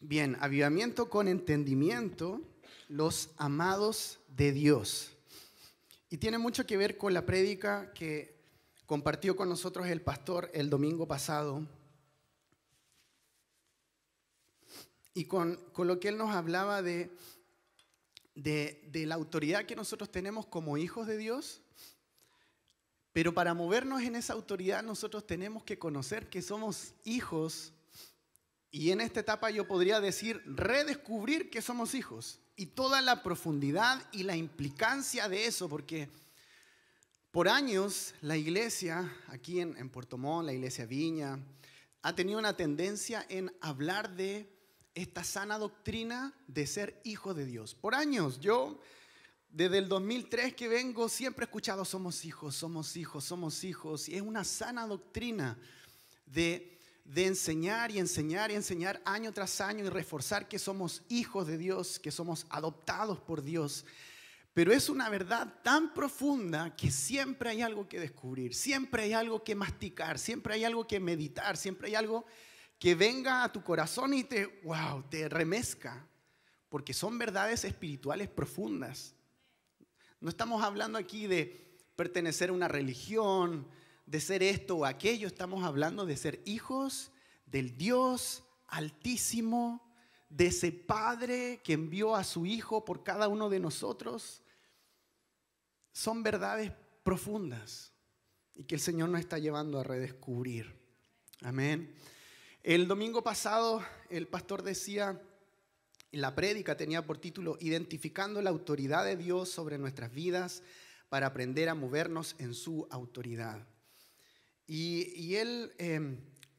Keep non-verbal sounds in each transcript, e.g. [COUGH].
Bien, avivamiento con entendimiento, los amados de Dios. Y tiene mucho que ver con la prédica que compartió con nosotros el pastor el domingo pasado y con, lo que él nos hablaba de, de, de la autoridad que nosotros tenemos como hijos de Dios, pero para movernos en esa autoridad nosotros tenemos que conocer que somos hijos y en esta etapa yo podría decir redescubrir que somos hijos y toda la profundidad y la implicancia de eso, porque por años la iglesia, aquí en, Puerto Montt, la iglesia Viña, ha tenido una tendencia en hablar de esta sana doctrina de ser hijo de Dios. Por años, yo desde el 2003 que vengo siempre he escuchado somos hijos, somos hijos, somos hijos, y es una sana doctrina de de enseñar y enseñar y enseñar año tras año y reforzar que somos hijos de Dios, que somos adoptados por Dios. Pero es una verdad tan profunda que siempre hay algo que descubrir, siempre hay algo que masticar, siempre hay algo que meditar, siempre hay algo que venga a tu corazón y te, wow, te remezca, porque son verdades espirituales profundas. No estamos hablando aquí de pertenecer a una religión, de ser esto o aquello, estamos hablando de ser hijos del Dios altísimo, de ese Padre que envió a su Hijo por cada uno de nosotros. Son verdades profundas y que el Señor nos está llevando a redescubrir. Amén. El domingo pasado el pastor decía, la prédica tenía por título Identificando la autoridad de Dios sobre nuestras vidas para aprender a movernos en su autoridad. Y, él, em,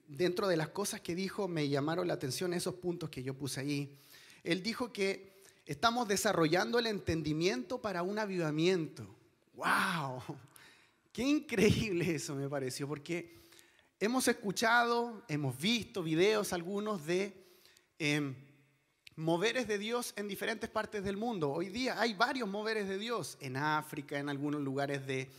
dentro de las cosas que dijo, me llamaron la atención esos puntos que yo puse ahí. Él dijo que estamos desarrollando el entendimiento para un avivamiento. ¡Wow! [LAUGHS] Qué increíble eso me pareció, porque hemos escuchado, hemos visto videos algunos de em, moveres de Dios en diferentes partes del mundo. Hoy día hay varios moveres de Dios, en África, en algunos lugares de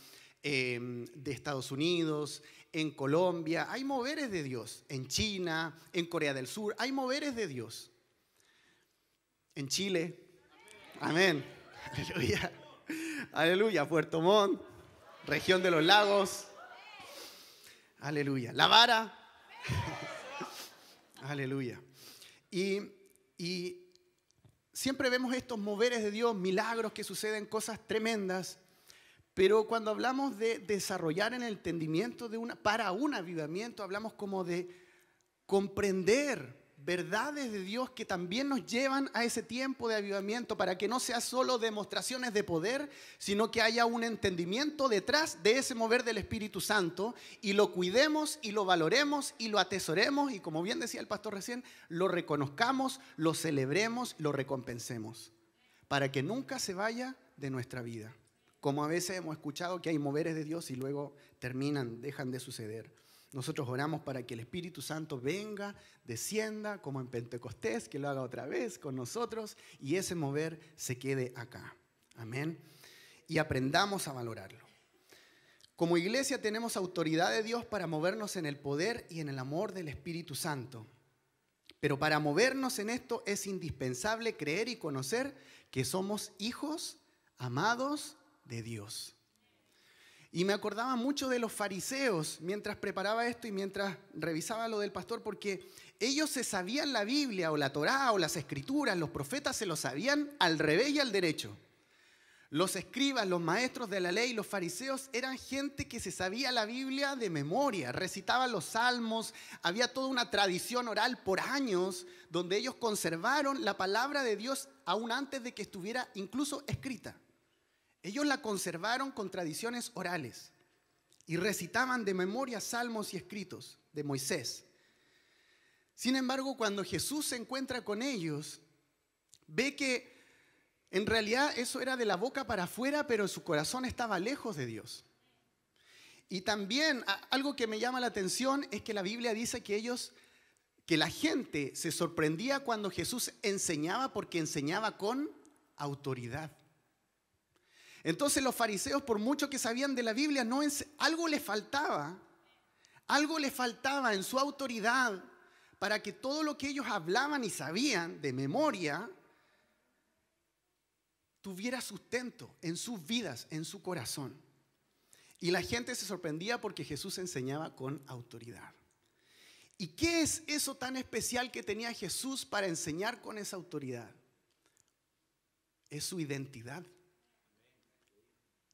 Em, de Estados Unidos, en Colombia, hay moveres de Dios, en China, en Corea del Sur, hay moveres de Dios. En Chile, amén, aleluya, aleluya, Puerto Montt, región de los lagos, aleluya, La Vara, [LAUGHS] aleluya. Y, y siempre vemos estos moveres de Dios, milagros que suceden, cosas tremendas. Pero cuando hablamos de desarrollar el entendimiento para un avivamiento, hablamos como de comprender verdades de Dios que también nos llevan a ese tiempo de avivamiento para que no sea solo demostraciones de poder, sino que haya un entendimiento detrás de ese mover del Espíritu Santo y lo cuidemos y lo valoremos y lo atesoremos y como bien decía el pastor recién, lo reconozcamos, lo celebremos, lo recompensemos, para que nunca se vaya de nuestra vida como a veces hemos escuchado que hay moveres de Dios y luego terminan, dejan de suceder. Nosotros oramos para que el Espíritu Santo venga, descienda, como en Pentecostés, que lo haga otra vez con nosotros y ese mover se quede acá. Amén. Y aprendamos a valorarlo. Como iglesia tenemos autoridad de Dios para movernos en el poder y en el amor del Espíritu Santo. Pero para movernos en esto es indispensable creer y conocer que somos hijos amados de Dios. Y me acordaba mucho de los fariseos mientras preparaba esto y mientras revisaba lo del pastor, porque ellos se sabían la Biblia o la Torá o las escrituras, los profetas se lo sabían al revés y al derecho. Los escribas, los maestros de la ley, los fariseos eran gente que se sabía la Biblia de memoria, recitaban los salmos, había toda una tradición oral por años donde ellos conservaron la palabra de Dios aún antes de que estuviera incluso escrita. Ellos la conservaron con tradiciones orales y recitaban de memoria salmos y escritos de Moisés. Sin embargo, cuando Jesús se encuentra con ellos, ve que en realidad eso era de la boca para afuera, pero su corazón estaba lejos de Dios. Y también algo que me llama la atención es que la Biblia dice que ellos, que la gente se sorprendía cuando Jesús enseñaba porque enseñaba con autoridad. Entonces los fariseos, por mucho que sabían de la Biblia, no algo les faltaba, algo les faltaba en su autoridad para que todo lo que ellos hablaban y sabían de memoria tuviera sustento en sus vidas, en su corazón. Y la gente se sorprendía porque Jesús enseñaba con autoridad. ¿Y qué es eso tan especial que tenía Jesús para enseñar con esa autoridad? Es su identidad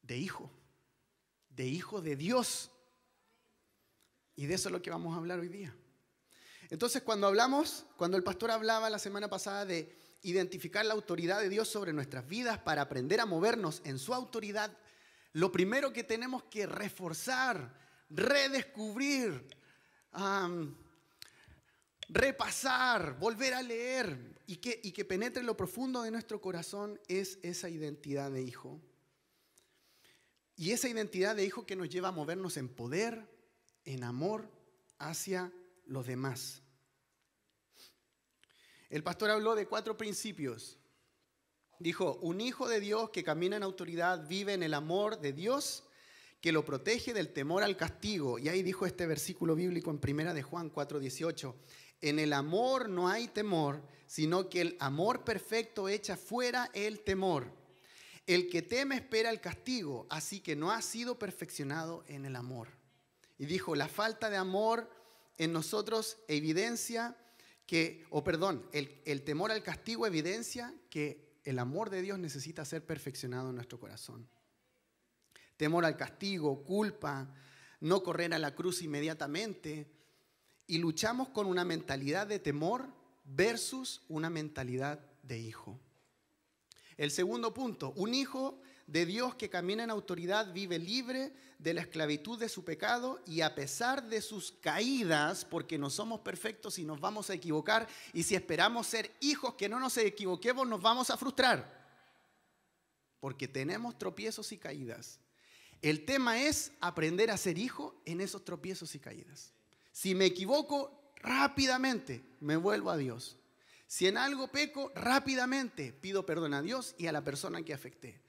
de hijo, de hijo de Dios. Y de eso es lo que vamos a hablar hoy día. Entonces, cuando hablamos, cuando el pastor hablaba la semana pasada de identificar la autoridad de Dios sobre nuestras vidas para aprender a movernos en su autoridad, lo primero que tenemos que reforzar, redescubrir, repasar, volver a leer y que, y que penetre lo profundo de nuestro corazón es esa identidad de hijo y esa identidad de hijo que nos lleva a movernos en poder, en amor hacia los demás. El pastor habló de cuatro principios. Dijo, un hijo de Dios que camina en autoridad vive en el amor de Dios que lo protege del temor al castigo. Y ahí dijo este versículo bíblico en primera de Juan 4:18, en el amor no hay temor, sino que el amor perfecto echa fuera el temor el que teme espera el castigo, así que no ha sido perfeccionado en el amor. Y dijo, la falta de amor en nosotros evidencia que, o perdón, el temor al castigo evidencia que el amor de Dios necesita ser perfeccionado en nuestro corazón. Temor al castigo, culpa, no correr a la cruz inmediatamente. Y luchamos con una mentalidad de temor versus una mentalidad de hijo. El segundo punto, un hijo de Dios que camina en autoridad vive libre de la esclavitud de su pecado y a pesar de sus caídas, porque no somos perfectos y nos vamos a equivocar, y si esperamos ser hijos que no nos equivoquemos, nos vamos a frustrar, porque tenemos tropiezos y caídas. El tema es aprender a ser hijo en esos tropiezos y caídas. Si me equivoco, rápidamente me vuelvo a Dios. Si en algo peco, rápidamente pido perdón a Dios y a la persona que afecté.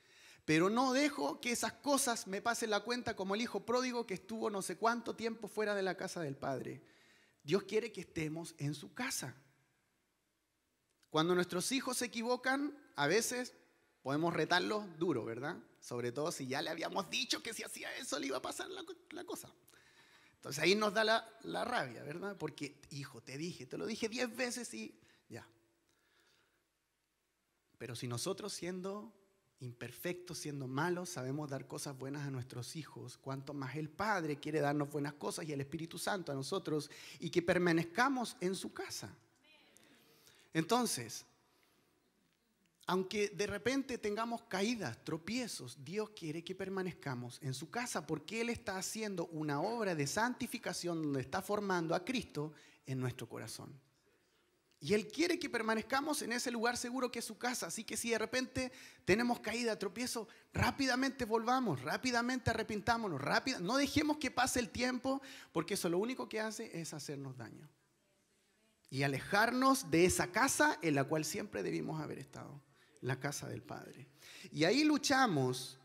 Pero no dejo que esas cosas me pasen la cuenta como el hijo pródigo que estuvo no sé cuánto tiempo fuera de la casa del Padre. Dios quiere que estemos en su casa. Cuando nuestros hijos se equivocan, a veces podemos retarlos duro, ¿verdad? Sobre todo si ya le habíamos dicho que si hacía eso le iba a pasar la, cosa. Entonces ahí nos da la, la, rabia, ¿verdad? Porque, hijo, te dije, te lo dije diez veces y ya. Pero si nosotros siendo imperfectos, siendo malos, sabemos dar cosas buenas a nuestros hijos, cuanto más el Padre quiere darnos buenas cosas y el Espíritu Santo a nosotros y que permanezcamos en su casa. Entonces, aunque de repente tengamos caídas, tropiezos, Dios quiere que permanezcamos en su casa porque Él está haciendo una obra de santificación donde está formando a Cristo en nuestro corazón. Y Él quiere que permanezcamos en ese lugar seguro que es su casa. Así que si de repente tenemos caída, tropiezo, rápidamente volvamos, rápidamente arrepintámonos, rápido, no dejemos que pase el tiempo, porque eso lo único que hace es hacernos daño. Y alejarnos de esa casa en la cual siempre debimos haber estado, la casa del Padre. Y ahí luchamos,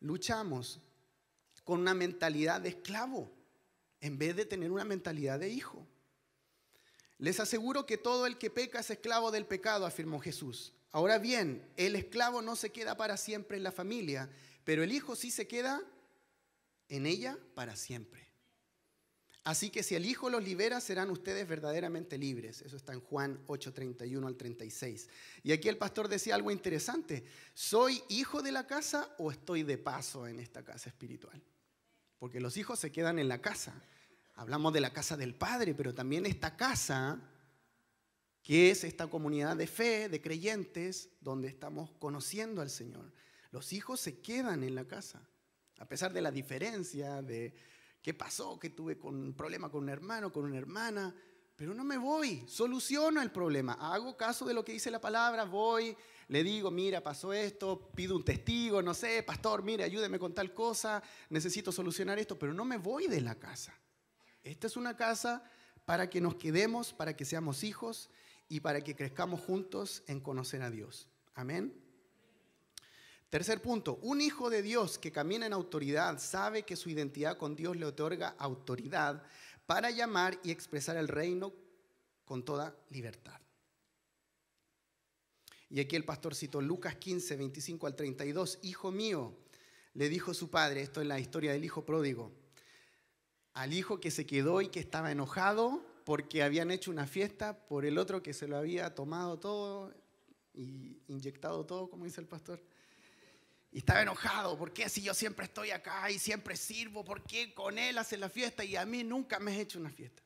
luchamos con una mentalidad de esclavo, en vez de tener una mentalidad de hijo. Les aseguro que todo el que peca es esclavo del pecado, afirmó Jesús. Ahora bien, el esclavo no se queda para siempre en la familia, pero el hijo sí se queda en ella para siempre. Así que si el Hijo los libera, serán ustedes verdaderamente libres. Eso está en Juan 8, 31 al 36. Y aquí el pastor decía algo interesante. ¿Soy hijo de la casa o estoy de paso en esta casa espiritual? Porque los hijos se quedan en la casa Hablamos de la casa del Padre, pero también esta casa, que es esta comunidad de fe, de creyentes, donde estamos conociendo al Señor. Los hijos se quedan en la casa, a pesar de la diferencia, de qué pasó, que tuve con un problema con un hermano, con una hermana, pero no me voy, soluciono el problema, hago caso de lo que dice la palabra, voy, le digo, mira, pasó esto, pido un testigo, no sé, pastor, mire, ayúdeme con tal cosa, necesito solucionar esto, pero no me voy de la casa. Esta es una casa para que nos quedemos, para que seamos hijos y para que crezcamos juntos en conocer a Dios. Amén. Tercer punto, un hijo de Dios que camina en autoridad sabe que su identidad con Dios le otorga autoridad para llamar y expresar el reino con toda libertad. Y aquí el pastor citó Lucas 15, 25 al 32, Hijo mío, le dijo su padre, esto es la historia del hijo pródigo, al hijo que se quedó y que estaba enojado porque habían hecho una fiesta por el otro que se lo había tomado todo y inyectado todo, como dice el pastor. Y estaba enojado, ¿por qué si yo siempre estoy acá y siempre sirvo? ¿Por qué con él hace la fiesta y a mí nunca me has hecho una fiesta?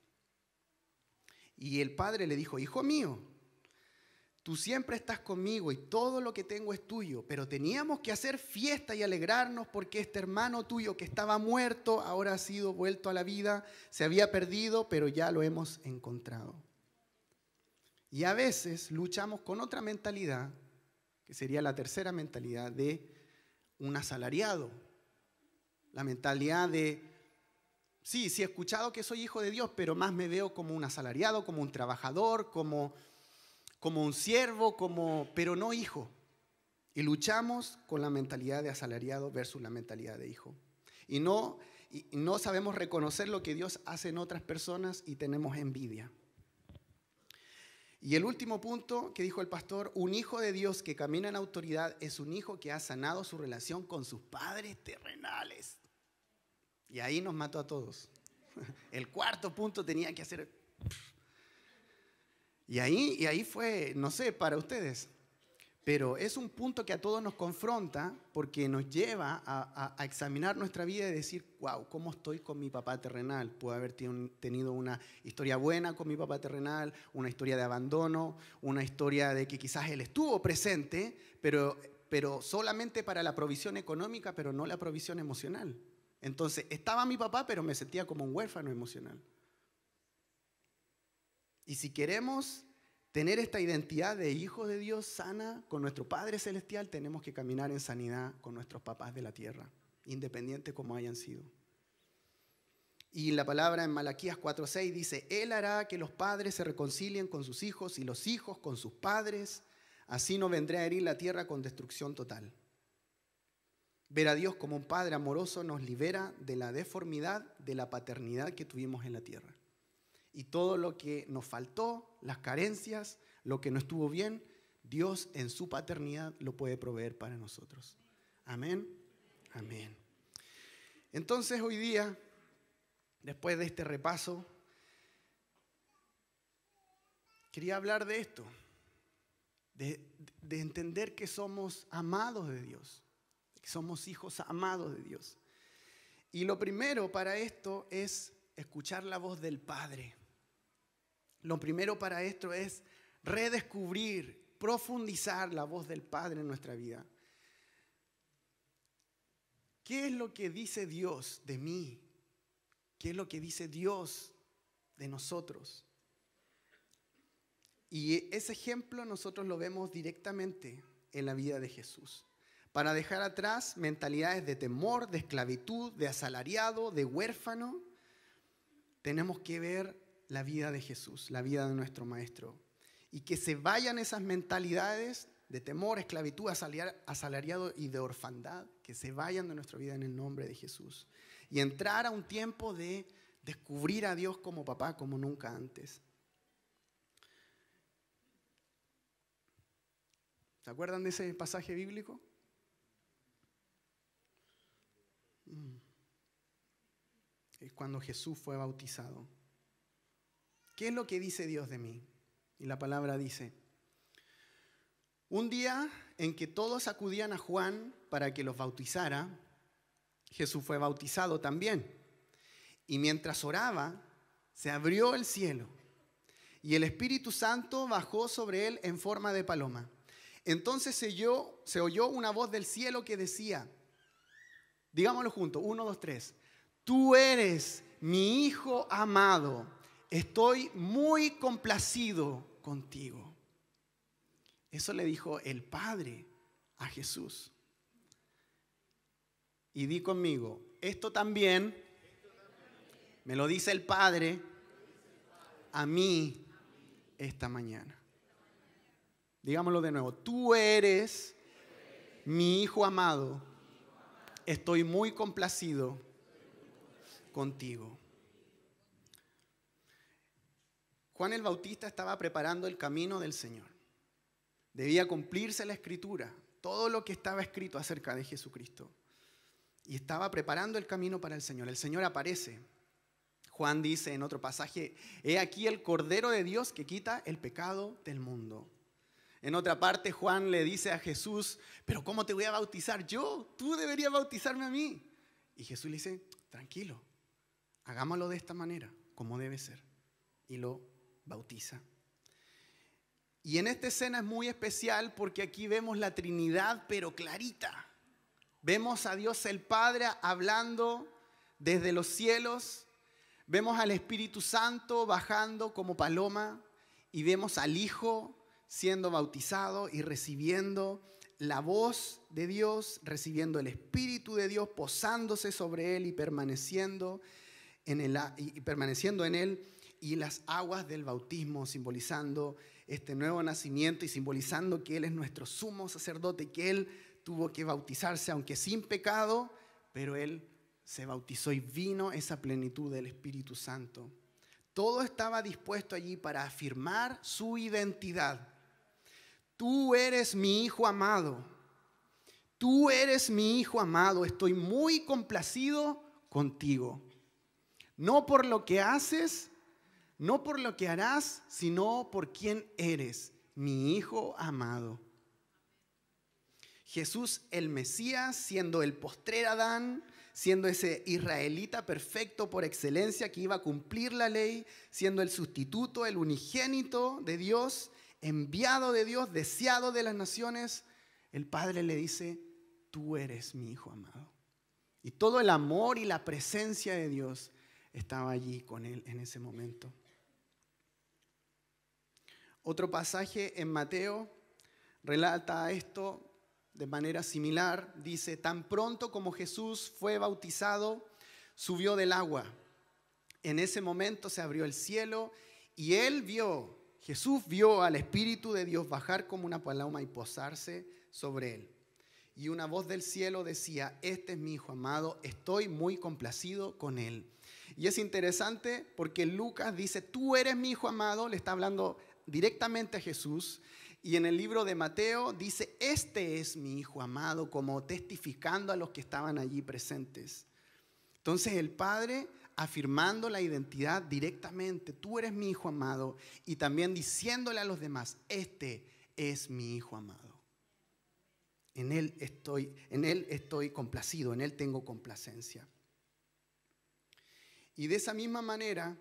Y el padre le dijo, hijo mío, Tú siempre estás conmigo y todo lo que tengo es tuyo, pero teníamos que hacer fiesta y alegrarnos porque este hermano tuyo que estaba muerto ahora ha sido vuelto a la vida, se había perdido, pero ya lo hemos encontrado. Y a veces luchamos con otra mentalidad, que sería la tercera mentalidad de un asalariado, la mentalidad de, sí, sí he escuchado que soy hijo de Dios, pero más me veo como un asalariado, como un trabajador, como como un siervo, como, pero no hijo. Y luchamos con la mentalidad de asalariado versus la mentalidad de hijo. Y no, y no sabemos reconocer lo que Dios hace en otras personas y tenemos envidia. Y el último punto que dijo el pastor, un hijo de Dios que camina en autoridad es un hijo que ha sanado su relación con sus padres terrenales. Y ahí nos mató a todos. [LAUGHS] El cuarto punto tenía que hacer y ahí, y ahí fue, no sé, para ustedes. Pero es un punto que a todos nos confronta porque nos lleva a, examinar nuestra vida y decir, wow, ¿cómo estoy con mi papá terrenal? Puedo haber tenido una historia buena con mi papá terrenal, una historia de abandono, una historia de que quizás él estuvo presente, pero, pero solamente para la provisión económica, pero no la provisión emocional. Entonces, estaba mi papá, pero me sentía como un huérfano emocional. Y si queremos tener esta identidad de hijos de Dios sana con nuestro Padre Celestial, tenemos que caminar en sanidad con nuestros papás de la tierra, independiente como hayan sido. Y la palabra en Malaquías 4:6 dice, Él hará que los padres se reconcilien con sus hijos y los hijos con sus padres, así no vendré a herir la tierra con destrucción total. Ver a Dios como un Padre amoroso nos libera de la deformidad de la paternidad que tuvimos en la tierra. Y todo lo que nos faltó, las carencias, lo que no estuvo bien, Dios en su paternidad lo puede proveer para nosotros. Amén. Amén. Entonces hoy día, después de este repaso, quería hablar de esto, de, de entender que somos amados de Dios, que somos hijos amados de Dios. Y lo primero para esto es escuchar la voz del Padre. Lo primero para esto es redescubrir, profundizar la voz del Padre en nuestra vida. ¿Qué es lo que dice Dios de mí? ¿Qué es lo que dice Dios de nosotros? Y ese ejemplo nosotros lo vemos directamente en la vida de Jesús. Para dejar atrás mentalidades de temor, de esclavitud, de asalariado, de huérfano, tenemos que ver la vida de Jesús, la vida de nuestro Maestro. Y que se vayan esas mentalidades de temor, esclavitud, asalariado y de orfandad, que se vayan de nuestra vida en el nombre de Jesús. Y entrar a un tiempo de descubrir a Dios como papá como nunca antes. ¿Se acuerdan de ese pasaje bíblico? Mm. Es cuando Jesús fue bautizado. ¿Qué es lo que dice Dios de mí? Y la palabra dice, un día en que todos acudían a Juan para que los bautizara, Jesús fue bautizado también. Y mientras oraba, se abrió el cielo y el Espíritu Santo bajó sobre él en forma de paloma. Entonces se oyó, una voz del cielo que decía, digámoslo juntos, uno, dos, tres, tú eres mi Hijo amado estoy muy complacido contigo. Eso le dijo el Padre a Jesús. Y di conmigo, esto también me lo dice el Padre a mí esta mañana. Digámoslo de nuevo, tú eres mi hijo amado, estoy muy complacido contigo. Juan el Bautista estaba preparando el camino del Señor. Debía cumplirse la escritura, todo lo que estaba escrito acerca de Jesucristo. Y estaba preparando el camino para el Señor. El Señor aparece. Juan dice en otro pasaje, he aquí el Cordero de Dios que quita el pecado del mundo. En otra parte, Juan le dice a Jesús, pero ¿cómo te voy a bautizar yo? Tú deberías bautizarme a mí. Y Jesús le dice, tranquilo, hagámoslo de esta manera, como debe ser. Y lo bautiza. Y en esta escena es muy especial porque aquí vemos la Trinidad, pero clarita. Vemos a Dios el Padre hablando desde los cielos, vemos al Espíritu Santo bajando como paloma y vemos al Hijo siendo bautizado y recibiendo la voz de Dios, recibiendo el Espíritu de Dios, posándose sobre él y permaneciendo en, y permaneciendo en él y las aguas del bautismo, simbolizando este nuevo nacimiento y simbolizando que Él es nuestro sumo sacerdote, que Él tuvo que bautizarse, aunque sin pecado, pero Él se bautizó y vino esa plenitud del Espíritu Santo. Todo estaba dispuesto allí para afirmar su identidad. Tú eres mi hijo amado. Tú eres mi hijo amado. Estoy muy complacido contigo. No por lo que haces, no por lo que harás, sino por quién eres, mi Hijo amado. Jesús el Mesías, siendo el postrer Adán, siendo ese israelita perfecto por excelencia que iba a cumplir la ley, siendo el sustituto, el unigénito de Dios, enviado de Dios, deseado de las naciones, el Padre le dice, tú eres mi Hijo amado. Y todo el amor y la presencia de Dios estaba allí con él en ese momento. Otro pasaje en Mateo relata esto de manera similar. Dice, tan pronto como Jesús fue bautizado, subió del agua. En ese momento se abrió el cielo y él vio, Jesús vio al Espíritu de Dios bajar como una paloma y posarse sobre él. Y una voz del cielo decía, este es mi hijo amado, estoy muy complacido con él. Y es interesante porque Lucas dice, tú eres mi hijo amado, le está hablando directamente a Jesús y en el libro de Mateo dice, este es mi hijo amado, como testificando a los que estaban allí presentes. Entonces el Padre afirmando la identidad directamente, tú eres mi hijo amado, y también diciéndole a los demás, este es mi hijo amado. En él estoy, en él estoy complacido, en él tengo complacencia. Y de esa misma manera,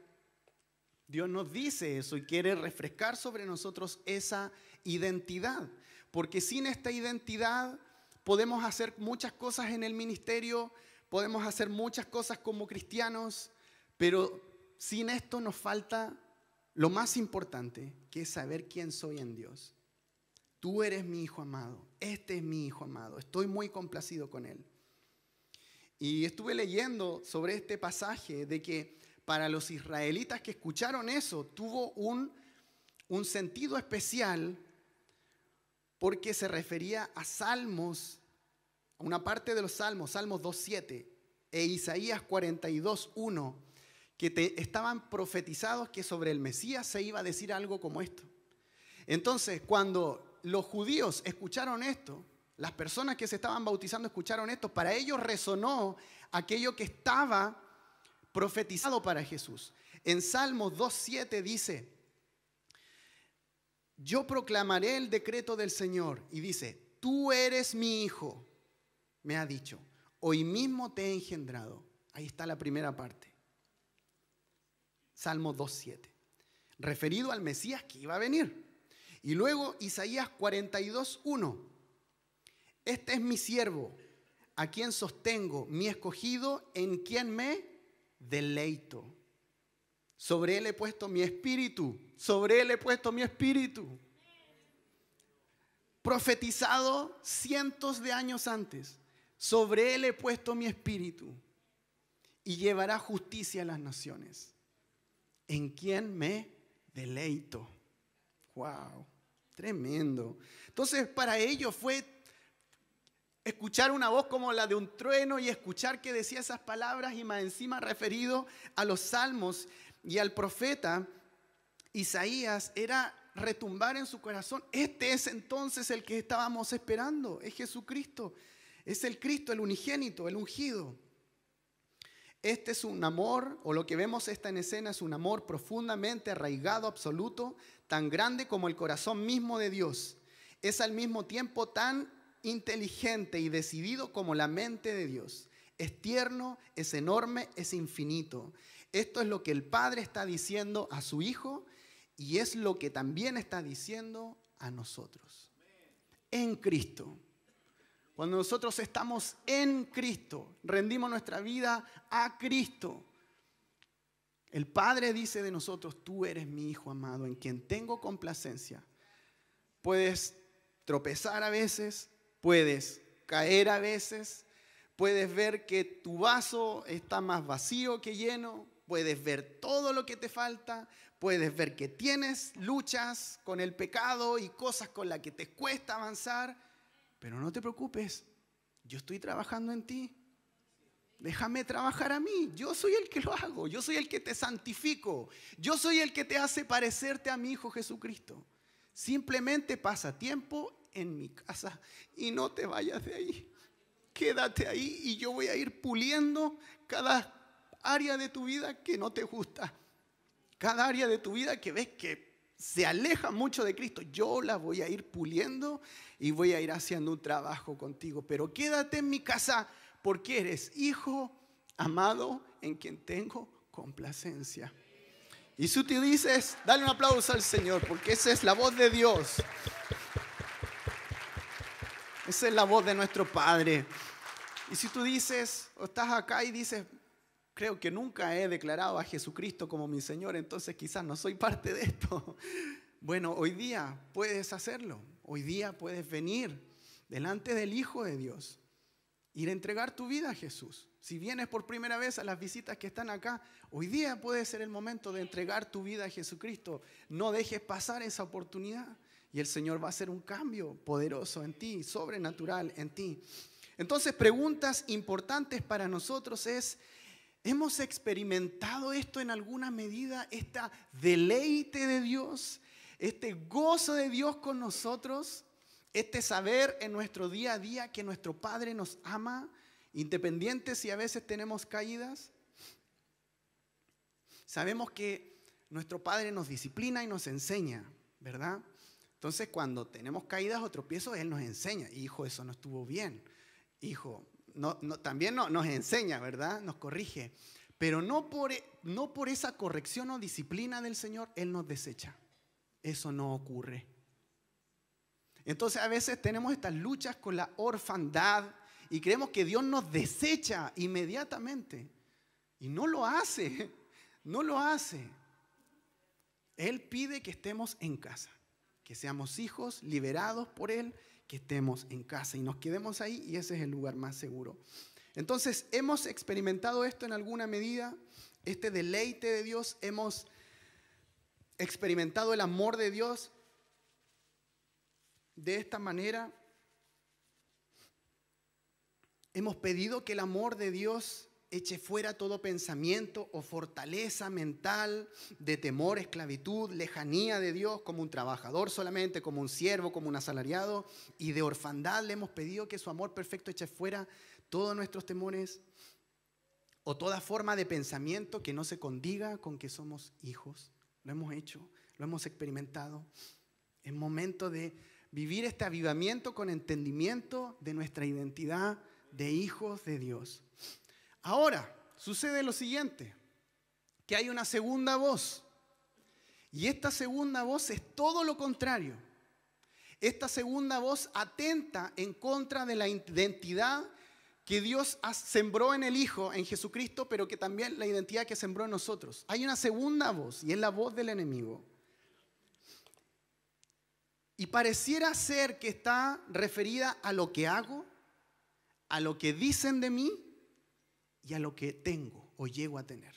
Dios nos dice eso y quiere refrescar sobre nosotros esa identidad, porque sin esta identidad podemos hacer muchas cosas en el ministerio, podemos hacer muchas cosas como cristianos, pero sin esto nos falta lo más importante, que es saber quién soy en Dios. Tú eres mi hijo amado, este es mi hijo amado, estoy muy complacido con él. Y estuve leyendo sobre este pasaje de que para los israelitas que escucharon eso tuvo un, sentido especial porque se refería a salmos, a una parte de los salmos, Salmos 2.7 e Isaías 42.1, que te, estaban profetizados que sobre el Mesías se iba a decir algo como esto. Entonces, cuando los judíos escucharon esto, las personas que se estaban bautizando escucharon esto, para ellos resonó aquello que estaba profetizado para Jesús. En Salmos 2.7 dice, yo proclamaré el decreto del Señor y dice, tú eres mi hijo, me ha dicho, hoy mismo te he engendrado. Ahí está la primera parte. Salmo 2.7, referido al Mesías que iba a venir. Y luego Isaías 42.1, este es mi siervo, a quien sostengo, mi escogido, en quien me deleito. Sobre Él he puesto mi espíritu. Sobre Él he puesto mi espíritu. Profetizado cientos de años antes. Sobre Él he puesto mi espíritu. Y llevará justicia a las naciones. En quien me deleito. Wow. Tremendo. Entonces para ello fue escuchar una voz como la de un trueno y escuchar que decía esas palabras y más encima referido a los salmos y al profeta Isaías era retumbar en su corazón. Este es entonces el que estábamos esperando, es Jesucristo, es el Cristo, el unigénito, el ungido. Este es un amor, o lo que vemos esta en escena es un amor profundamente arraigado, absoluto, tan grande como el corazón mismo de Dios. Es al mismo tiempo tan inteligente y decidido como la mente de Dios. Es tierno, es enorme, es infinito. Esto es lo que el Padre está diciendo a su Hijo y es lo que también está diciendo a nosotros. En Cristo. Cuando nosotros estamos en Cristo, rendimos nuestra vida a Cristo. El Padre dice de nosotros, tú eres mi Hijo amado, en quien tengo complacencia. Puedes tropezar a veces, Puedes caer a veces, puedes ver que tu vaso está más vacío que lleno, puedes ver todo lo que te falta, puedes ver que tienes luchas con el pecado y cosas con las que te cuesta avanzar, pero no te preocupes, yo estoy trabajando en ti. Déjame trabajar a mí, yo soy el que lo hago, yo soy el que te santifico, yo soy el que te hace parecerte a mi Hijo Jesucristo. Simplemente pasa tiempo en mi casa y no te vayas de ahí. Quédate ahí y yo voy a ir puliendo cada área de tu vida que no te gusta. Cada área de tu vida que ves que se aleja mucho de Cristo, yo la voy a ir puliendo y voy a ir haciendo un trabajo contigo. Pero quédate en mi casa porque eres hijo amado en quien tengo complacencia. Y si tú dices, dale un aplauso al Señor, porque esa es la voz de Dios. Esa es la voz de nuestro Padre. Y si tú dices, o estás acá y dices, creo que nunca he declarado a Jesucristo como mi Señor, entonces quizás no soy parte de esto. Bueno, hoy día puedes hacerlo. Hoy día puedes venir delante del Hijo de Dios, ir a entregar tu vida a Jesús. Si vienes por primera vez a las visitas que están acá, hoy día puede ser el momento de entregar tu vida a Jesucristo. No dejes pasar esa oportunidad. Y el Señor va a hacer un cambio poderoso en ti, sobrenatural en ti. Entonces, preguntas importantes para nosotros es, ¿hemos experimentado esto en alguna medida, este deleite de Dios, este gozo de Dios con nosotros, este saber en nuestro día a día que nuestro Padre nos ama, independiente si a veces tenemos caídas? Sabemos que nuestro Padre nos disciplina y nos enseña, ¿verdad? Entonces, cuando tenemos caídas o tropiezos, Él nos enseña, hijo, eso no estuvo bien, hijo, también nos enseña, ¿verdad? Nos corrige. Pero e, no por esa corrección o disciplina del Señor, Él nos desecha. Eso no ocurre. Entonces a veces tenemos estas luchas con la orfandad y creemos que Dios nos desecha inmediatamente. Y no lo hace, [LAUGHS] no lo hace. Él pide que estemos en casa que seamos hijos liberados por Él, que estemos en casa y nos quedemos ahí y ese es el lugar más seguro. Entonces, hemos experimentado esto en alguna medida, este deleite de Dios, hemos experimentado el amor de Dios de esta manera. Hemos pedido que el amor de Dios eche fuera todo pensamiento o fortaleza mental de temor, esclavitud, lejanía de Dios como un trabajador solamente, como un siervo, como un asalariado, y de orfandad le hemos pedido que su amor perfecto eche fuera todos nuestros temores o toda forma de pensamiento que no se condiga con que somos hijos. Lo hemos hecho, lo hemos experimentado. Es momento de vivir este avivamiento con entendimiento de nuestra identidad de hijos de Dios. Ahora, sucede lo siguiente, que hay una segunda voz. Y esta segunda voz es todo lo contrario. Esta segunda voz atenta en contra de la identidad que Dios sembró en el Hijo, en Jesucristo, pero que también la identidad que sembró en nosotros. Hay una segunda voz y es la voz del enemigo. Y pareciera ser que está referida a lo que hago, a lo que dicen de mí lo que tengo o llego a tener.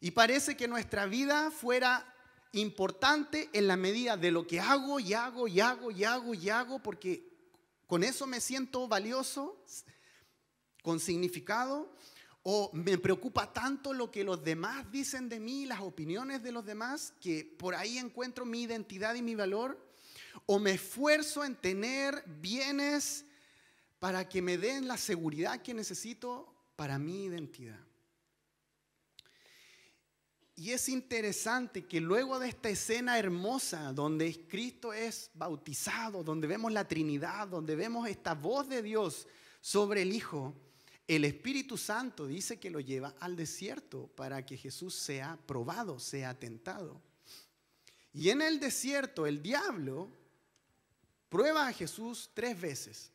Y parece que nuestra vida fuera importante en la medida de lo que hago y hago y hago y hago y hago, porque con eso me siento valioso, con significado, o me preocupa tanto lo que los demás dicen de mí, las opiniones de los demás, que por ahí encuentro mi identidad y mi valor, o me esfuerzo en tener bienes para que me den la seguridad que necesito para mi identidad. Y es interesante que luego de esta escena hermosa donde Cristo es bautizado, donde vemos la Trinidad, donde vemos esta voz de Dios sobre el Hijo, el Espíritu Santo dice que lo lleva al desierto para que Jesús sea probado, sea tentado. Y en el desierto el diablo prueba a Jesús tres veces.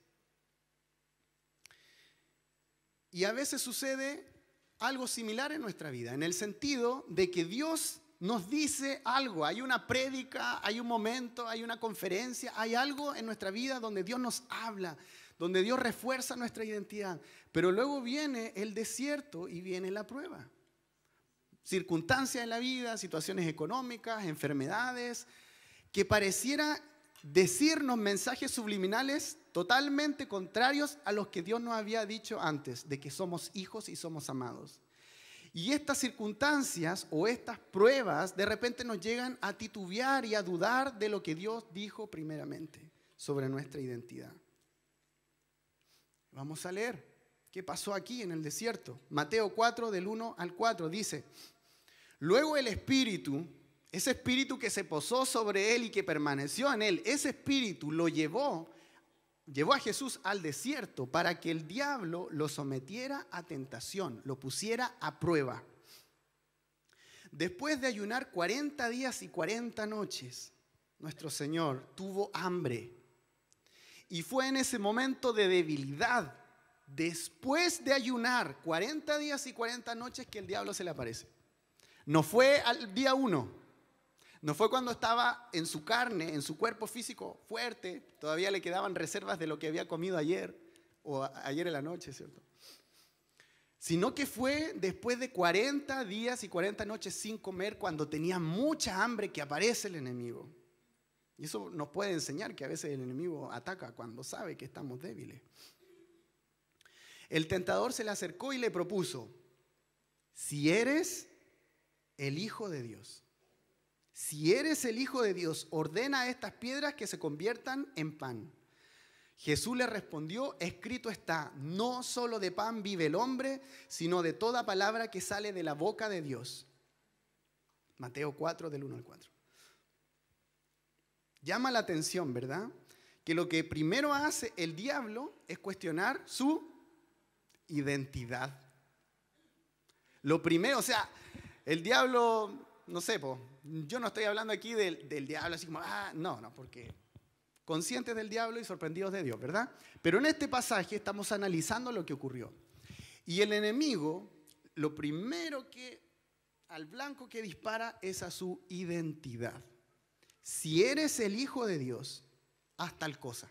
Y a veces sucede algo similar en nuestra vida, en el sentido de que Dios nos dice algo, hay una prédica, hay un momento, hay una conferencia, hay algo en nuestra vida donde Dios nos habla, donde Dios refuerza nuestra identidad, pero luego viene el desierto y viene la prueba. Circunstancias en la vida, situaciones económicas, enfermedades, que pareciera decirnos mensajes subliminales totalmente contrarios a los que Dios nos había dicho antes, de que somos hijos y somos amados. Y estas circunstancias o estas pruebas de repente nos llegan a titubear y a dudar de lo que Dios dijo primeramente sobre nuestra identidad. Vamos a leer qué pasó aquí en el desierto. Mateo 4 del 1 al 4 dice, luego el Espíritu ese espíritu que se posó sobre él y que permaneció en él, ese espíritu lo llevó, llevó a Jesús al desierto para que el diablo lo sometiera a tentación, lo pusiera a prueba. Después de ayunar 40 días y 40 noches, nuestro Señor tuvo hambre. Y fue en ese momento de debilidad, después de ayunar 40 días y 40 noches, que el diablo se le aparece. No fue al día uno, no fue cuando estaba en su carne, en su cuerpo físico fuerte, todavía le quedaban reservas de lo que había comido ayer o ayer en la noche, ¿cierto? Sino que fue después de 40 días y 40 noches sin comer cuando tenía mucha hambre que aparece el enemigo. Y eso nos puede enseñar que a veces el enemigo ataca cuando sabe que estamos débiles. El tentador se le acercó y le propuso, si eres el Hijo de Dios, si eres el Hijo de Dios, ordena a estas piedras que se conviertan en pan. Jesús le respondió, escrito está, no solo de pan vive el hombre, sino de toda palabra que sale de la boca de Dios. Mateo 4, del 1 al 4. Llama la atención, ¿verdad? Que lo que primero hace el diablo es cuestionar su identidad. Lo primero, o sea, el diablo no sé, yo no estoy hablando aquí del, del, diablo, así como, ah, no, no, porque conscientes del diablo y sorprendidos de Dios, ¿verdad? Pero en este pasaje estamos analizando lo que ocurrió. Y el enemigo, lo primero que, al blanco que dispara es a su identidad. Si eres el hijo de Dios, haz tal cosa.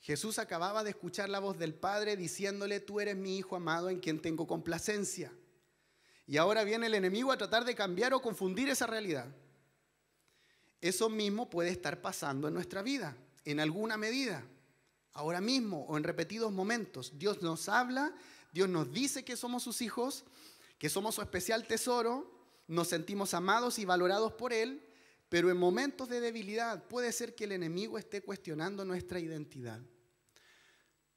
Jesús acababa de escuchar la voz del Padre diciéndole, tú eres mi Hijo amado en quien tengo complacencia. Y ahora viene el enemigo a tratar de cambiar o confundir esa realidad. Eso mismo puede estar pasando en nuestra vida, en alguna medida, ahora mismo o en repetidos momentos. Dios nos habla, Dios nos dice que somos sus hijos, que somos su especial tesoro, nos sentimos amados y valorados por Él, pero en momentos de debilidad puede ser que el enemigo esté cuestionando nuestra identidad.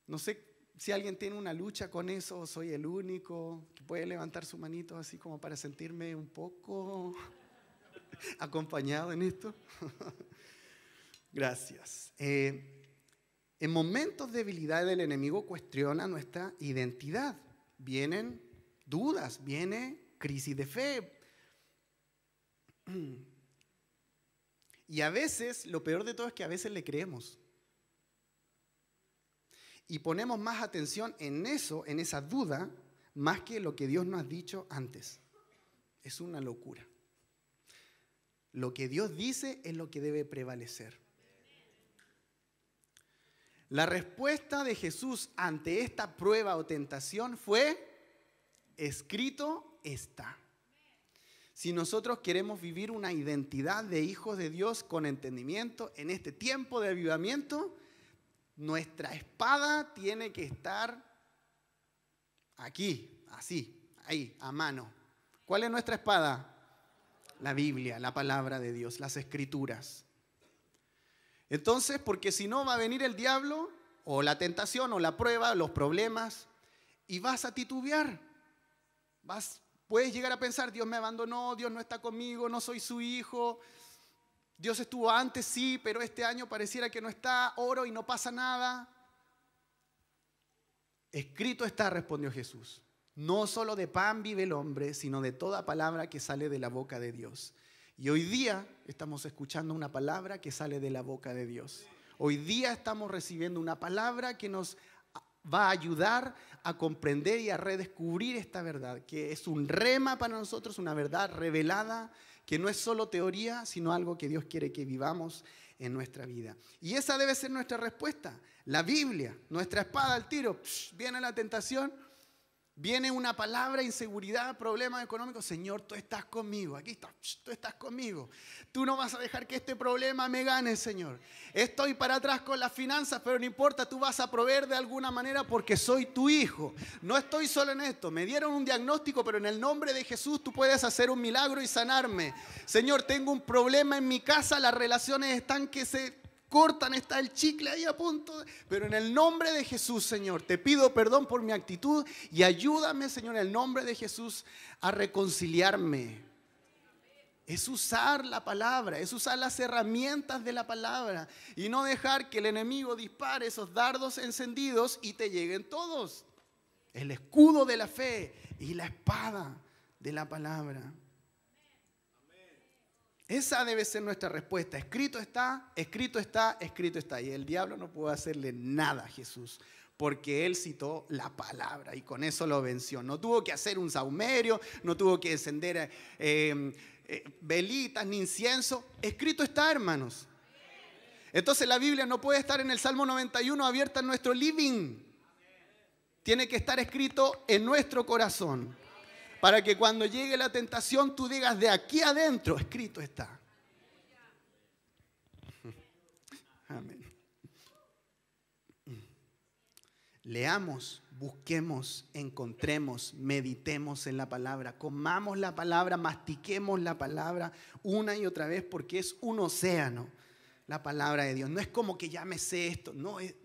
No sé si alguien tiene una lucha con eso, soy el único que puede levantar su manito así como para sentirme un poco [LAUGHS] acompañado en esto. [LAUGHS] Gracias. Eh, en momentos de debilidad el enemigo cuestiona nuestra identidad. Vienen dudas, viene crisis de fe. [CLEARS THROAT] Y a veces, lo peor de todo es que a veces le creemos. Y ponemos más atención en eso, en esa duda, más que lo que Dios nos ha dicho antes. Es una locura. Lo que Dios dice es lo que debe prevalecer. La respuesta de Jesús ante esta prueba o tentación fue, escrito está. Si nosotros queremos vivir una identidad de hijos de Dios con entendimiento en este tiempo de avivamiento, nuestra espada tiene que estar aquí, así, ahí, a mano. ¿Cuál es nuestra espada? La Biblia, la palabra de Dios, las escrituras. Entonces, porque si no va a venir el diablo, o la tentación, o la prueba, los problemas, y vas a titubear. Vas Puedes llegar a pensar, Dios me abandonó, Dios no está conmigo, no soy su hijo, Dios estuvo antes, sí, pero este año pareciera que no está, oro y no pasa nada. Escrito está, respondió Jesús. No solo de pan vive el hombre, sino de toda palabra que sale de la boca de Dios. Y hoy día estamos escuchando una palabra que sale de la boca de Dios. Hoy día estamos recibiendo una palabra que nos va a ayudar a comprender y a redescubrir esta verdad, que es un rema para nosotros, una verdad revelada, que no es solo teoría, sino algo que Dios quiere que vivamos en nuestra vida. Y esa debe ser nuestra respuesta. La Biblia, nuestra espada al tiro, viene la tentación, Viene una palabra, inseguridad, problemas económicos. Señor, tú estás conmigo. Aquí está, tú estás conmigo. Tú no vas a dejar que este problema me gane, Señor. Estoy para atrás con las finanzas, pero no importa, tú vas a proveer de alguna manera porque soy tu hijo. No estoy solo en esto. Me dieron un diagnóstico, pero en el nombre de Jesús tú puedes hacer un milagro y sanarme. Señor, tengo un problema en mi casa, las relaciones están que se cortan, está el chicle ahí a punto. Pero en el nombre de Jesús, Señor, te pido perdón por mi actitud y ayúdame, Señor, en el nombre de Jesús a reconciliarme. Es usar la palabra, es usar las herramientas de la palabra y no dejar que el enemigo dispare esos dardos encendidos y te lleguen todos. El escudo de la fe y la espada de la palabra. Esa debe ser nuestra respuesta. Escrito está, escrito está, escrito está. Y el diablo no pudo hacerle nada a Jesús, porque él citó la palabra y con eso lo venció. No tuvo que hacer un saumerio, no tuvo que encender eh, eh, velitas ni incienso. Escrito está, hermanos. Entonces la Biblia no puede estar en el Salmo 91 abierta en nuestro living. Tiene que estar escrito en nuestro corazón. Para que cuando llegue la tentación tú digas, de aquí adentro escrito está. [LAUGHS] Amén. Leamos, busquemos, encontremos, meditemos en la palabra, comamos la palabra, mastiquemos la palabra una y otra vez porque es un océano la palabra de Dios. No es como que ya me sé esto, no, es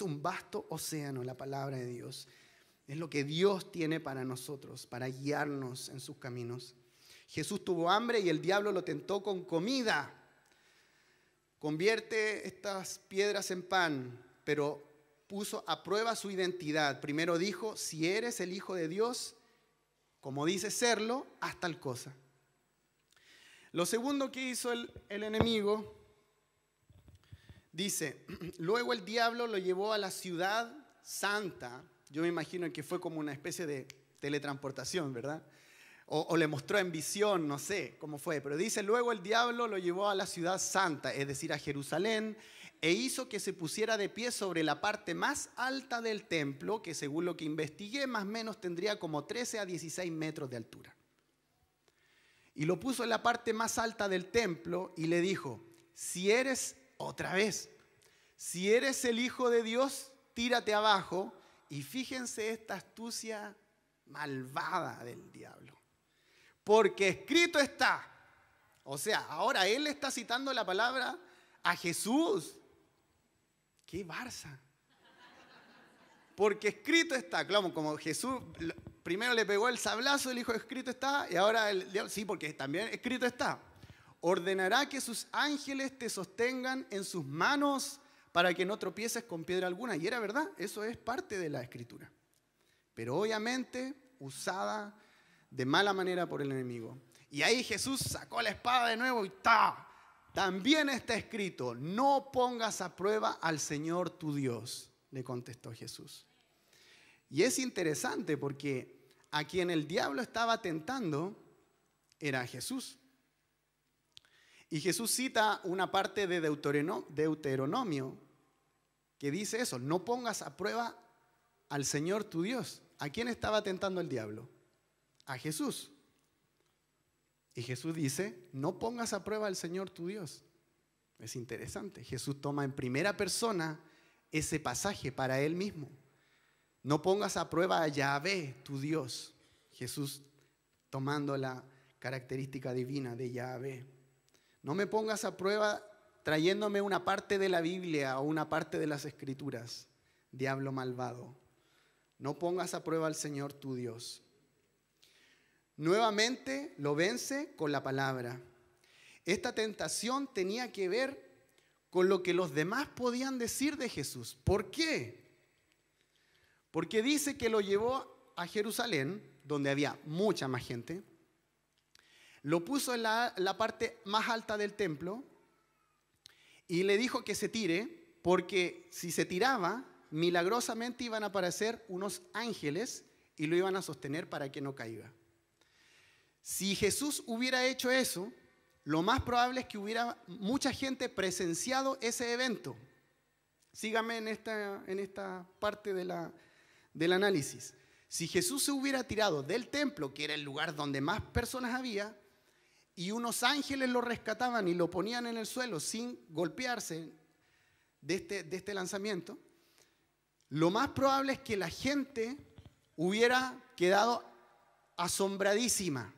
un vasto océano la palabra de Dios. Es lo que Dios tiene para nosotros, para guiarnos en sus caminos. Jesús tuvo hambre y el diablo lo tentó con comida. Convierte estas piedras en pan, pero puso a prueba su identidad. Primero dijo, si eres el Hijo de Dios, como dice serlo, haz tal cosa. Lo segundo que hizo el, el enemigo, dice, [CLEARS THROAT] luego el diablo lo llevó a la ciudad santa yo me imagino que fue como una especie de teletransportación, ¿verdad? O, le mostró en visión, no sé cómo fue, pero dice, luego el diablo lo llevó a la ciudad santa, es decir, a Jerusalén, e hizo que se pusiera de pie sobre la parte más alta del templo, que según lo que investigué, más o menos tendría como 13 a 16 metros de altura. Y lo puso en la parte más alta del templo y le dijo, si eres otra vez, si eres el Hijo de Dios, tírate abajo, y fíjense esta astucia malvada del diablo. Porque escrito está. O sea, ahora él está citando la palabra a Jesús. ¡Qué barza! Porque escrito está, claro, como Jesús primero le pegó el sablazo, el hijo escrito está, y ahora el diablo, sí, porque también escrito está. Ordenará que sus ángeles te sostengan en sus manos para que no tropieces con piedra alguna. Y era verdad, eso es parte de la escritura. Pero obviamente usada de mala manera por el enemigo. Y ahí Jesús sacó la espada de nuevo y ta. También está escrito, no pongas a prueba al Señor tu Dios, le contestó Jesús. Y es interesante porque a quien el diablo estaba tentando era Jesús. Y Jesús cita una parte de Deuteronomio que dice eso, no pongas a prueba al Señor tu Dios. ¿A quién estaba tentando el diablo? A Jesús. Y Jesús dice, no pongas a prueba al Señor tu Dios. Es interesante. Jesús toma en primera persona ese pasaje para él mismo. No pongas a prueba a Yahvé, tu Dios. Jesús tomando la característica divina de Yahvé. No me pongas a prueba trayéndome una parte de la Biblia o una parte de las Escrituras, diablo malvado. No pongas a prueba al Señor tu Dios. Nuevamente lo vence con la palabra. Esta tentación tenía que ver con lo que los demás podían decir de Jesús. ¿Por qué? Porque dice que lo llevó a Jerusalén, donde había mucha más gente, lo puso en la, parte más alta del templo y le dijo que se tire, porque si se tiraba, milagrosamente iban a aparecer unos ángeles y lo iban a sostener para que no caiga. Si Jesús hubiera hecho eso, lo más probable es que hubiera mucha gente presenciado ese evento. Sígame en esta, en esta parte de la, del análisis. Si Jesús se hubiera tirado del templo, que era el lugar donde más personas había, y unos ángeles lo rescataban y lo ponían en el suelo sin golpearse de este, de este lanzamiento, lo más probable es que la gente hubiera quedado asombradísima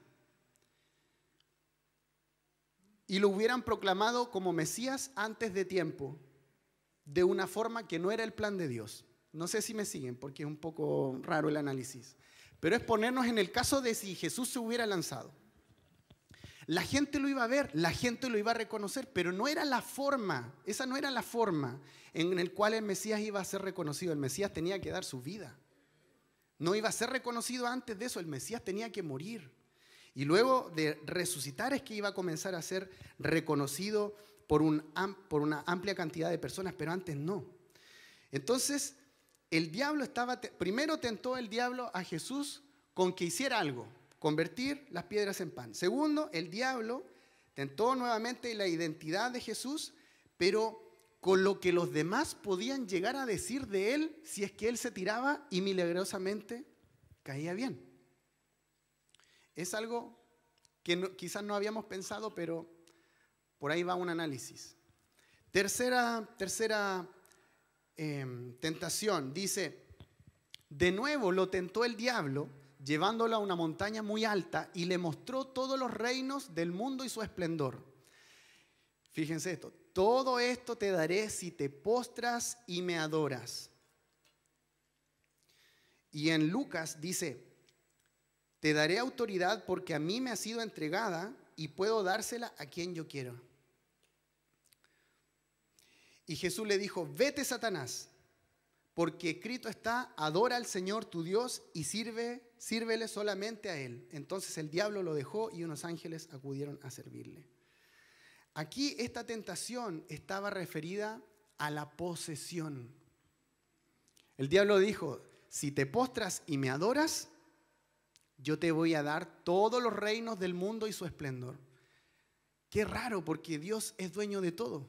y lo hubieran proclamado como Mesías antes de tiempo, de una forma que no era el plan de Dios. No sé si me siguen, porque es un poco raro el análisis, pero es ponernos en el caso de si Jesús se hubiera lanzado. La gente lo iba a ver, la gente lo iba a reconocer, pero no era la forma, esa no era la forma en la cual el Mesías iba a ser reconocido. El Mesías tenía que dar su vida. No iba a ser reconocido antes de eso, el Mesías tenía que morir. Y luego de resucitar es que iba a comenzar a ser reconocido por, por una amplia cantidad de personas, pero antes no. Entonces, el diablo estaba, primero tentó el diablo a Jesús con que hiciera algo, convertir las piedras en pan. Segundo, el diablo tentó nuevamente la identidad de Jesús, pero con lo que los demás podían llegar a decir de él si es que él se tiraba y milagrosamente caía bien. Es algo que quizás no habíamos pensado, pero por ahí va un análisis. Tercera, tercera em, tentación, dice, de nuevo lo tentó el diablo Llevándola a una montaña muy alta y le mostró todos los reinos del mundo y su esplendor. Fíjense esto, todo esto te daré si te postras y me adoras. Y en Lucas dice, te daré autoridad porque a mí me ha sido entregada y puedo dársela a quien yo quiero. Y Jesús le dijo, vete Satanás, porque escrito está, adora al Señor tu Dios y sirve sírvele solamente a Él. Entonces el diablo lo dejó y unos ángeles acudieron a servirle. Aquí esta tentación estaba referida a la posesión. El diablo dijo, si te postras y me adoras, yo te voy a dar todos los reinos del mundo y su esplendor. Qué raro, porque Dios es dueño de todo.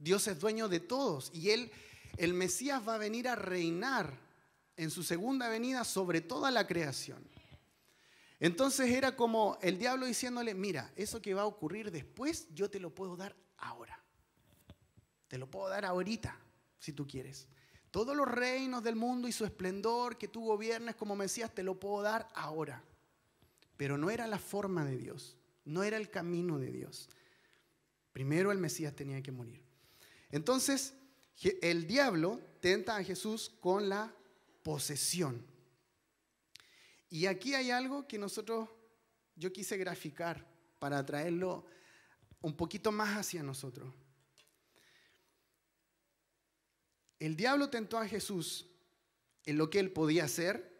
Dios es dueño de todos y Él, el Mesías va a venir a reinar en su segunda venida sobre toda la creación. Entonces era como el diablo diciéndole, mira, eso que va a ocurrir después, yo te lo puedo dar ahora. Te lo puedo dar ahorita, si tú quieres. Todos los reinos del mundo y su esplendor que tú gobiernes como Mesías, te lo puedo dar ahora. Pero no era la forma de Dios, no era el camino de Dios. Primero el Mesías tenía que morir. Entonces, el diablo tenta a Jesús con la posesión. Y aquí hay algo que nosotros, yo quise graficar para traerlo un poquito más hacia nosotros. El diablo tentó a Jesús en lo que él podía hacer,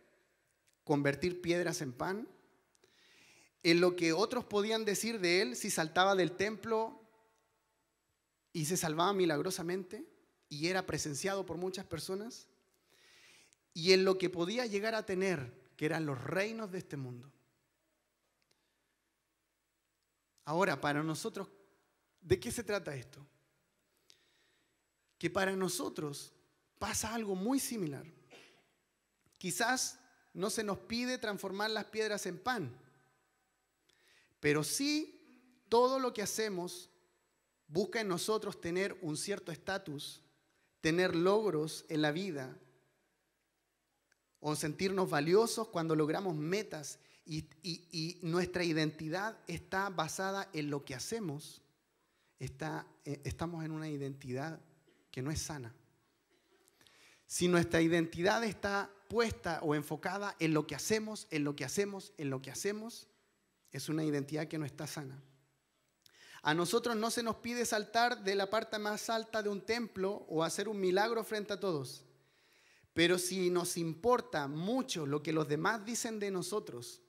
convertir piedras en pan, en lo que otros podían decir de él si saltaba del templo y se salvaba milagrosamente y era presenciado por muchas personas y en lo que podía llegar a tener, que eran los reinos de este mundo. Ahora, para nosotros, ¿de qué se trata esto? Que para nosotros pasa algo muy similar. Quizás no se nos pide transformar las piedras en pan, pero sí todo lo que hacemos busca en nosotros tener un cierto estatus, tener logros en la vida, o sentirnos valiosos cuando logramos metas y, nuestra identidad está basada en lo que hacemos, eh, estamos en una identidad que no es sana. Si nuestra identidad está puesta o enfocada en lo que hacemos, en lo que hacemos, en lo que hacemos, es una identidad que no está sana. A nosotros no se nos pide saltar de la parte más alta de un templo o hacer un milagro frente a todos. Pero si nos importa mucho lo que los demás dicen de nosotros,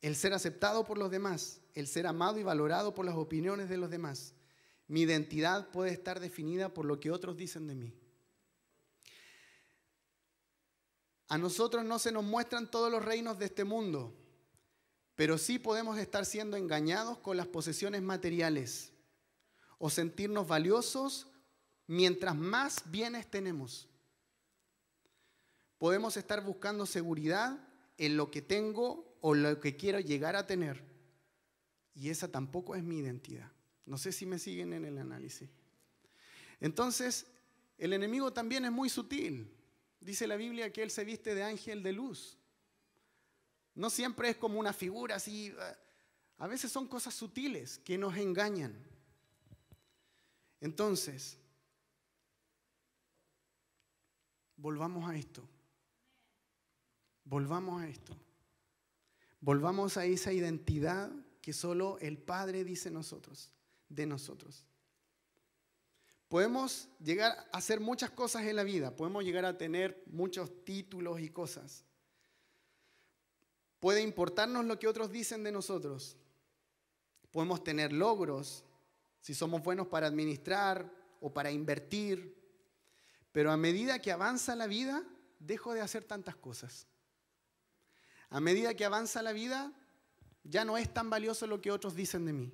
el ser aceptado por los demás, el ser amado y valorado por las opiniones de los demás, mi identidad puede estar definida por lo que otros dicen de mí. A nosotros no se nos muestran todos los reinos de este mundo, pero sí podemos estar siendo engañados con las posesiones materiales o sentirnos valiosos mientras más bienes tenemos. Podemos estar buscando seguridad en lo que tengo o lo que quiero llegar a tener. Y esa tampoco es mi identidad. No sé si me siguen en el análisis. Entonces, el enemigo también es muy sutil. Dice la Biblia que él se viste de ángel de luz. No siempre es como una figura así. Ah, a veces son cosas sutiles que nos engañan. Entonces, volvamos a esto. Volvamos a esto. Volvamos a esa identidad que solo el Padre dice nosotros, de nosotros. Podemos llegar a hacer muchas cosas en la vida, podemos llegar a tener muchos títulos y cosas. Puede importarnos lo que otros dicen de nosotros. Podemos tener logros, si somos buenos para administrar o para invertir, pero a medida que avanza la vida, dejo de hacer tantas cosas. A medida que avanza la vida, ya no es tan valioso lo que otros dicen de mí.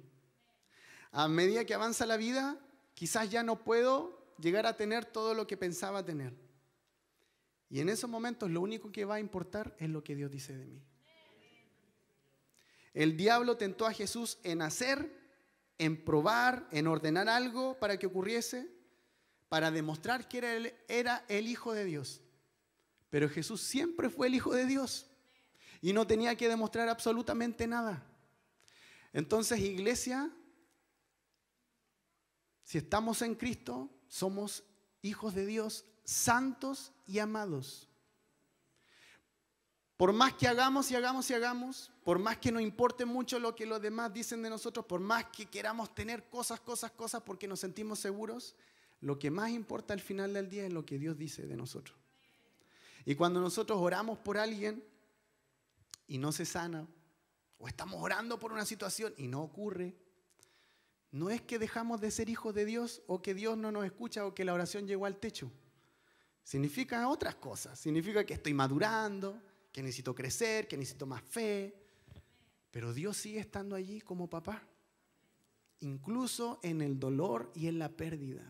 A medida que avanza la vida, quizás ya no puedo llegar a tener todo lo que pensaba tener. Y en esos momentos lo único que va a importar es lo que Dios dice de mí. El diablo tentó a Jesús en hacer, en probar, en ordenar algo para que ocurriese, para demostrar que era el, Hijo de Dios. Pero Jesús siempre fue el Hijo de Dios y no tenía que demostrar absolutamente nada. Entonces, iglesia, si estamos en Cristo, somos hijos de Dios, santos y amados. Por más que hagamos y hagamos y hagamos, por más que nos importe mucho lo que los demás dicen de nosotros, por más que queramos tener cosas, cosas, cosas porque nos sentimos seguros, lo que más importa al final del día es lo que Dios dice de nosotros. Y cuando nosotros oramos por alguien, y no se sana, o estamos orando por una situación y no ocurre, no es que dejamos de ser hijos de Dios o que Dios no nos escucha o que la oración llegó al techo. Significa otras cosas. Significa que estoy madurando, que necesito crecer, que necesito más fe. Pero Dios sigue estando allí como papá, incluso en el dolor y en la pérdida.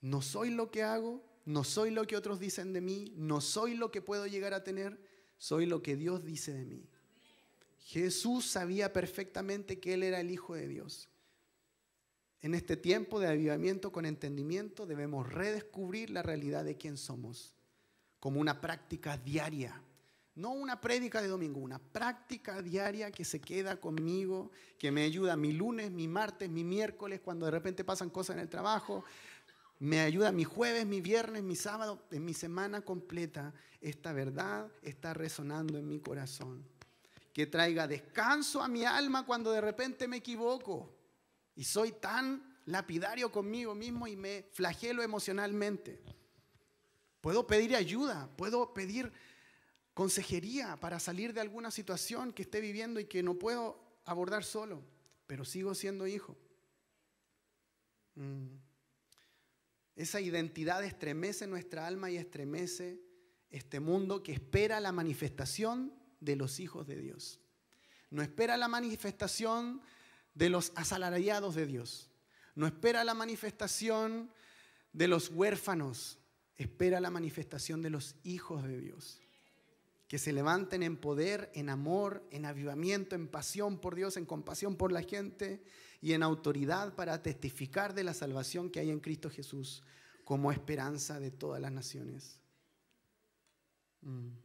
No soy lo que hago, no soy lo que otros dicen de mí, no soy lo que puedo llegar a tener, soy lo que Dios dice de mí. Jesús sabía perfectamente que Él era el Hijo de Dios. En este tiempo de avivamiento con entendimiento debemos redescubrir la realidad de quién somos, como una práctica diaria, no una prédica de domingo, una práctica diaria que se queda conmigo, que me ayuda mi lunes, mi martes, mi miércoles, cuando de repente pasan cosas en el trabajo, me ayuda mi jueves, mi viernes, mi sábado, en mi semana completa. Esta verdad está resonando en mi corazón. Que traiga descanso a mi alma cuando de repente me equivoco. Y soy tan lapidario conmigo mismo y me flagelo emocionalmente. Puedo pedir ayuda, puedo pedir consejería para salir de alguna situación que esté viviendo y que no puedo abordar solo, pero sigo siendo hijo. Mm. Esa identidad estremece nuestra alma y estremece este mundo que espera la manifestación de los hijos de Dios. No espera la manifestación de los asalariados de Dios. No espera la manifestación de los huérfanos. Espera la manifestación de los hijos de Dios. Que se levanten en poder, en amor, en avivamiento, en pasión por Dios, en compasión por la gente y en autoridad para testificar de la salvación que hay en Cristo Jesús como esperanza de todas las naciones. Mm.